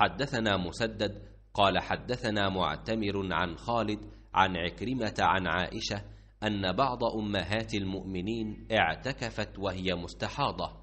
حدثنا مسدد قال حدثنا معتمر عن خالد عن عكرمة عن عائشة أن بعض أمهات المؤمنين اعتكفت وهي مستحاضة